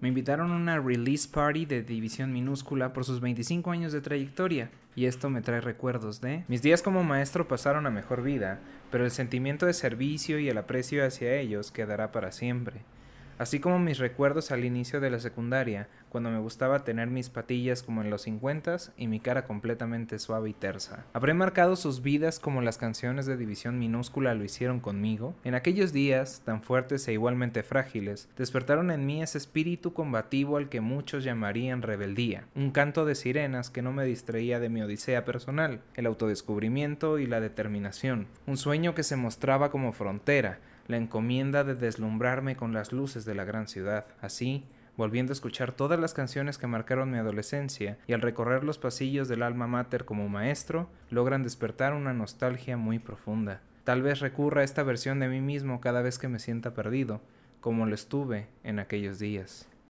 Me invitaron a una release party de División Minúscula por sus 25 años de trayectoria, y esto me trae recuerdos de... Mis días como maestro pasaron a mejor vida, pero el sentimiento de servicio y el aprecio hacia ellos quedará para siempre así como mis recuerdos al inicio de la secundaria, cuando me gustaba tener mis patillas como en los 50 y mi cara completamente suave y tersa. Habré marcado sus vidas como las canciones de División Minúscula lo hicieron conmigo. En aquellos días, tan fuertes e igualmente frágiles, despertaron en mí ese espíritu combativo al que muchos llamarían rebeldía, un canto de sirenas que no me distraía de mi odisea personal, el autodescubrimiento y la determinación, un sueño que se mostraba como frontera, la encomienda de deslumbrarme con las luces de la gran ciudad. Así, volviendo a escuchar todas las canciones que marcaron mi adolescencia y al recorrer los pasillos del alma mater como maestro, logran despertar una nostalgia muy profunda. Tal vez recurra a esta versión de mí mismo cada vez que me sienta perdido, como lo estuve en aquellos días.